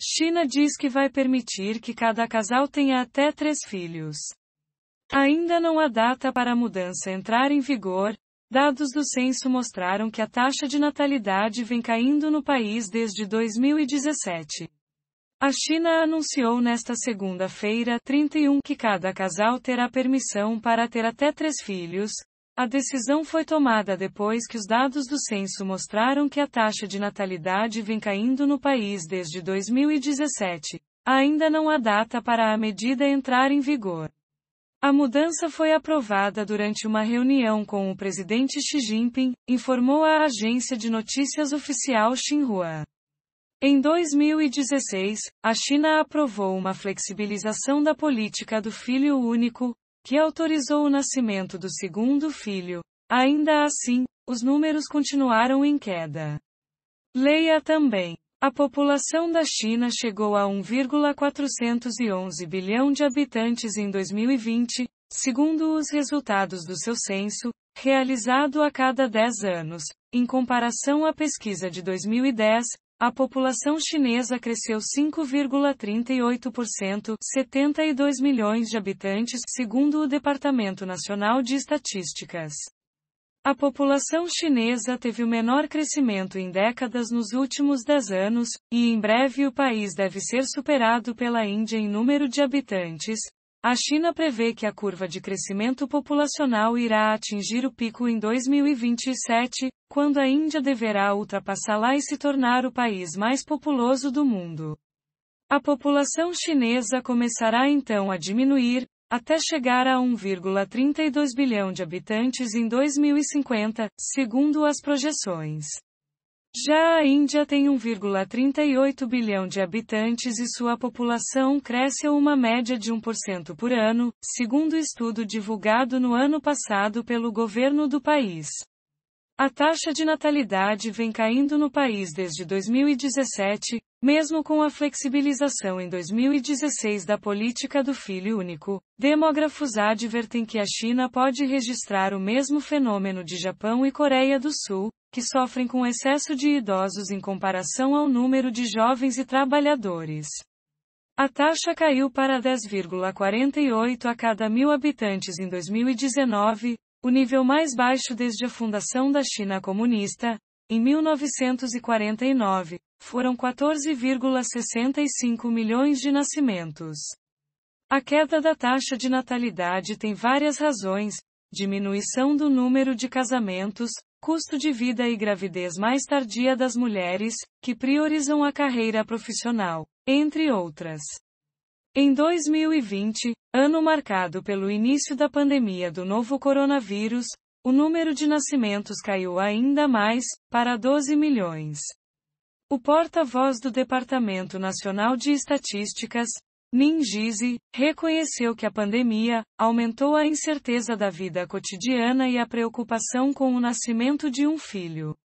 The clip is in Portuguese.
China diz que vai permitir que cada casal tenha até três filhos. Ainda não há data para a mudança entrar em vigor. Dados do censo mostraram que a taxa de natalidade vem caindo no país desde 2017. A China anunciou nesta segunda-feira, 31, que cada casal terá permissão para ter até três filhos, a decisão foi tomada depois que os dados do censo mostraram que a taxa de natalidade vem caindo no país desde 2017. Ainda não há data para a medida entrar em vigor. A mudança foi aprovada durante uma reunião com o presidente Xi Jinping, informou a agência de notícias oficial Xinhua. Em 2016, a China aprovou uma flexibilização da política do filho único, que autorizou o nascimento do segundo filho. Ainda assim, os números continuaram em queda. Leia também. A população da China chegou a 1,411 bilhão de habitantes em 2020, segundo os resultados do seu censo, realizado a cada 10 anos, em comparação à pesquisa de 2010, a população chinesa cresceu 5,38%, 72 milhões de habitantes, segundo o Departamento Nacional de Estatísticas. A população chinesa teve o menor crescimento em décadas nos últimos 10 anos, e em breve o país deve ser superado pela Índia em número de habitantes, a China prevê que a curva de crescimento populacional irá atingir o pico em 2027, quando a Índia deverá ultrapassá-la e se tornar o país mais populoso do mundo. A população chinesa começará então a diminuir, até chegar a 1,32 bilhão de habitantes em 2050, segundo as projeções. Já a Índia tem 1,38 bilhão de habitantes e sua população cresce a uma média de 1% por ano, segundo estudo divulgado no ano passado pelo governo do país. A taxa de natalidade vem caindo no país desde 2017, mesmo com a flexibilização em 2016 da política do filho único, demógrafos advertem que a China pode registrar o mesmo fenômeno de Japão e Coreia do Sul, que sofrem com excesso de idosos em comparação ao número de jovens e trabalhadores. A taxa caiu para 10,48 a cada mil habitantes em 2019, o nível mais baixo desde a fundação da China comunista, em 1949, foram 14,65 milhões de nascimentos. A queda da taxa de natalidade tem várias razões: diminuição do número de casamentos, custo de vida e gravidez mais tardia das mulheres, que priorizam a carreira profissional, entre outras. Em 2020, ano marcado pelo início da pandemia do novo coronavírus, o número de nascimentos caiu ainda mais, para 12 milhões. O porta-voz do Departamento Nacional de Estatísticas, Ningizi, reconheceu que a pandemia aumentou a incerteza da vida cotidiana e a preocupação com o nascimento de um filho.